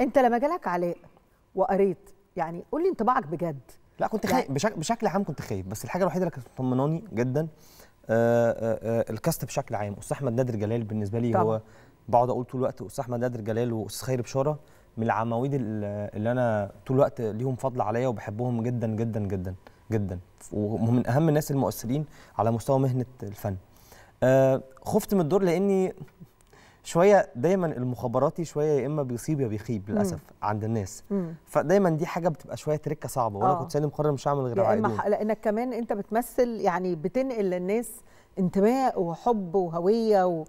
انت لما جالك علاء وقريت يعني قول لي انطباعك بجد لا كنت خايف يعني بشك... بشكل عام كنت خايف بس الحاجه الوحيده اللي كانت مطمناني جدا آه، آه، آه، الكاست بشكل عام استاذ احمد نادر جلال بالنسبه لي طبعا. هو بقعد اقول طول الوقت استاذ احمد نادر جلال واستاذ خير بشاره من العواميد اللي انا طول الوقت ليهم فضل عليا وبحبهم جدا جدا جدا جدا ومن اهم الناس المؤثرين على مستوى مهنه الفن خفت من الدور لاني شويه دايما المخابراتي شويه يا اما بيصيب يا بيخيب للاسف مم. عند الناس مم. فدايما دي حاجه بتبقى شويه تركه صعبه وانا آه. كنت سالم قرر مش هعمل غير عائلين لانك كمان انت بتمثل يعني بتنقل للناس انتماء وحب وهويه و...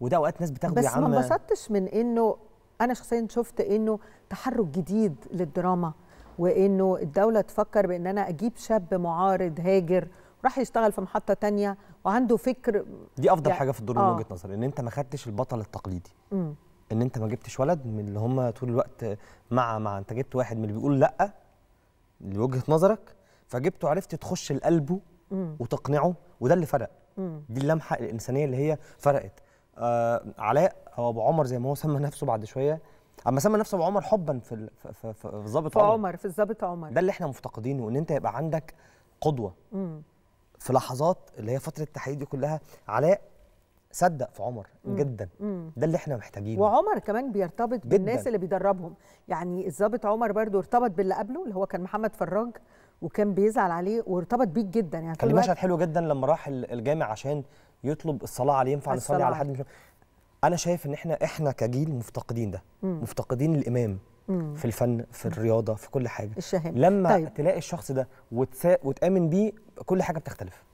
وده اوقات ناس بتاخده بس يا عم ما انبسطتش من انه انا شخصيا شفت انه تحرك جديد للدراما وانه الدوله تفكر بان انا اجيب شاب معارض هاجر راح يشتغل في محطه تانية وعنده فكر دي افضل يعني حاجه في الدور آه. من وجهه نظر ان انت ما خدتش البطل التقليدي م. ان انت ما جبتش ولد من اللي هم طول الوقت مع مع انت جبت واحد من اللي بيقول لا لوجهه نظرك فجبته عرفت تخش لقلبه وتقنعه وده اللي فرق م. دي اللمحه الانسانيه اللي هي فرقت آه علاء او ابو عمر زي ما هو سمى نفسه بعد شويه اما سمى نفسه ابو عمر حبا في في الظابط عمر في الظابط عمر ده اللي احنا مفتقدينه ان انت يبقى عندك قدوه مم. في لحظات اللي هي فتره التحقيق دي كلها علاء صدق في عمر مم. جدا مم. ده اللي احنا محتاجينه وعمر كمان بيرتبط جداً. بالناس اللي بيدربهم يعني الظابط عمر برده ارتبط باللي قبله اللي هو كان محمد فراج وكان بيزعل عليه وارتبط بيك جدا يعني كان مشهد حلو جدا لما راح الجامع عشان يطلب الصلاه عليه ينفع نصلي على حد مش انا شايف ان احنا احنا كجيل مفتقدين ده مم. مفتقدين الامام في الفن في الرياضه في كل حاجه الشهامة. لما طيب. تلاقي الشخص ده وتامن بيه كل حاجه بتختلف